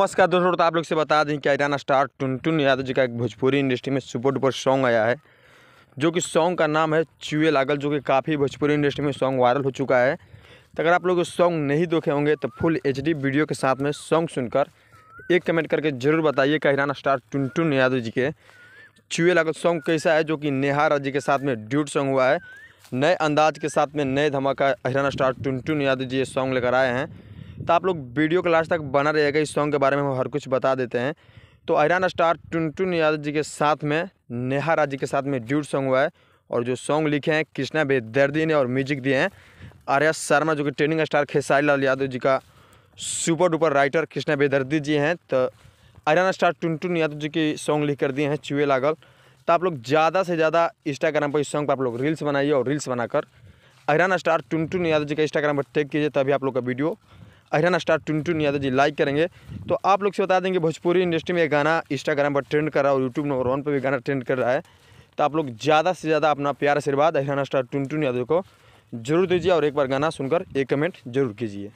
नमस्कार दोस्तों तो आप लोग से बता दें कि ईरान स्टार टुनटुन यादव जी का एक भोजपुरी इंडस्ट्री में सुपर डुपर सॉन्ग आया है जो कि सॉन्ग का नाम है चुए लागल जो कि काफ़ी भोजपुरी इंडस्ट्री में सॉन्ग वायरल हो चुका है तो अगर आप लोग सॉन्ग नहीं देखे होंगे तो फुल एच वीडियो के साथ में सॉन्ग सुनकर एक कमेंट करके ज़रूर बताइए कि ईरान स्टार टुनटुन यादव जी के चुए लागल सॉन्ग कैसा है जो कि नेहा राजी के साथ में ड्यूट सॉन्ग हुआ है नए अंदाज के साथ में नए धमाका हिराना स्टार टुनटुन यादव जी ये सॉन्ग लेकर आए हैं तो आप लोग वीडियो क्लास तक बना रहेगा इस सॉन्ग के बारे में हम हर कुछ बता देते हैं तो आयरान स्टार टुनटुन यादव जी के साथ में नेहा राज जी के साथ में ड्यूट सॉन्ग हुआ है और जो सॉन्ग लिखे हैं कृष्णा बेदर्दी ने और म्यूजिक दिए हैं आर्या शर्मा जो कि ट्रेनिंग स्टार खेसारी लाल यादव जी का super duper writer Krishna Bedardi ji हैं तो आयरान स्टार टुनटुन यादव जी के सॉन्ग लिख कर दिए हैं चुए लागल तो आप लोग ज़्यादा से ज़्यादा इंस्टाग्राम पर इस सॉन्ग पर आप लोग रील्स बनाइए और रील्स बनाकर आयरान स्टार टुनटुन यादव जी का इंस्टाग्राम पर टेक कीजिए तभी आप लोग का वीडियो हरियाणा स्टार ट्वेंटी यादव जी लाइक करेंगे तो आप लोग से बता देंगे भोजपुरी इंडस्ट्री में गाना इंस्टाग्राम पर ट्रेंड कर रहा है और यूट्यूब नंबर वन पर भी गाना ट्रेंड कर रहा है तो आप लोग ज़्यादा से ज़्यादा अपना प्यार आशीर्वाद हरियाणा स्टार टुनटुन यादव को जरूर दीजिए और एक बार गाना सुनकर एक कमेंट जरूर कीजिए